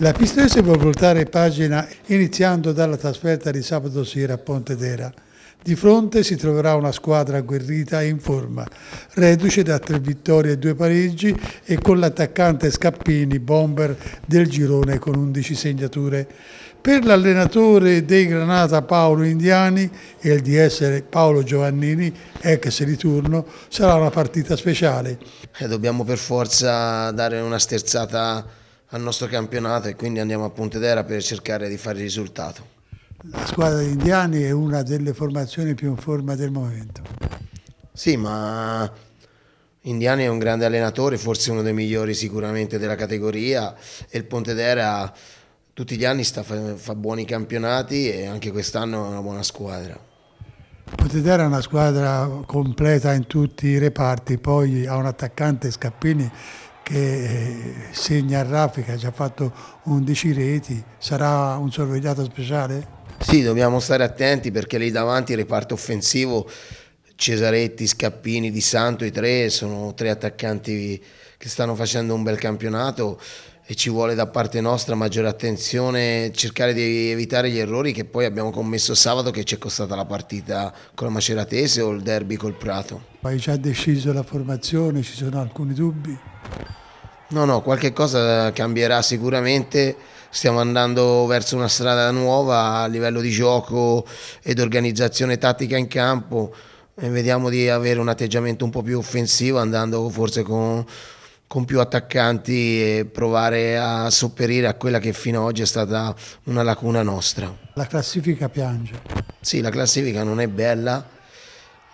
La Pistoiese può voltare pagina iniziando dalla trasferta di sabato sera a Pontedera. Di fronte si troverà una squadra agguerrita e in forma, reduce da tre vittorie e due pareggi e con l'attaccante Scappini, bomber del girone con 11 segnature. Per l'allenatore dei Granata Paolo Indiani e il DS Paolo Giovannini, ex di turno, sarà una partita speciale. Eh, dobbiamo per forza dare una sterzata al nostro campionato e quindi andiamo a Pontedera per cercare di fare il risultato. La squadra di indiani è una delle formazioni più in forma del momento. Sì, ma Indiani è un grande allenatore, forse uno dei migliori sicuramente della categoria e il Pontedera tutti gli anni sta, fa, buoni campionati e anche quest'anno è una buona squadra. Pontedera è una squadra completa in tutti i reparti, poi ha un attaccante Scappini che eh, segna il raffica, ha già fatto 11 reti, sarà un sorvegliato speciale? Sì, dobbiamo stare attenti perché lì davanti il reparto offensivo Cesaretti, Scappini, Di Santo, i tre sono tre attaccanti che stanno facendo un bel campionato e ci vuole da parte nostra maggiore attenzione cercare di evitare gli errori che poi abbiamo commesso sabato che ci è costata la partita con la Maceratese o il derby col Prato. Hai già deciso la formazione, ci sono alcuni dubbi? No, no, qualche cosa cambierà sicuramente. Stiamo andando verso una strada nuova a livello di gioco ed organizzazione tattica in campo. E vediamo di avere un atteggiamento un po' più offensivo, andando forse con, con più attaccanti e provare a sopperire a quella che fino ad oggi è stata una lacuna nostra. La classifica piange. Sì, la classifica non è bella.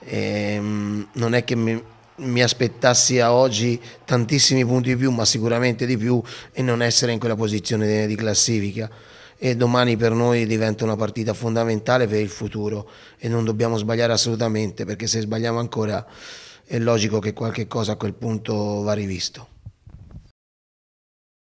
Ehm, non è che mi, mi aspettassi a oggi tantissimi punti di più, ma sicuramente di più, e non essere in quella posizione di classifica. E domani per noi diventa una partita fondamentale per il futuro e non dobbiamo sbagliare assolutamente, perché se sbagliamo ancora è logico che qualche cosa a quel punto va rivisto.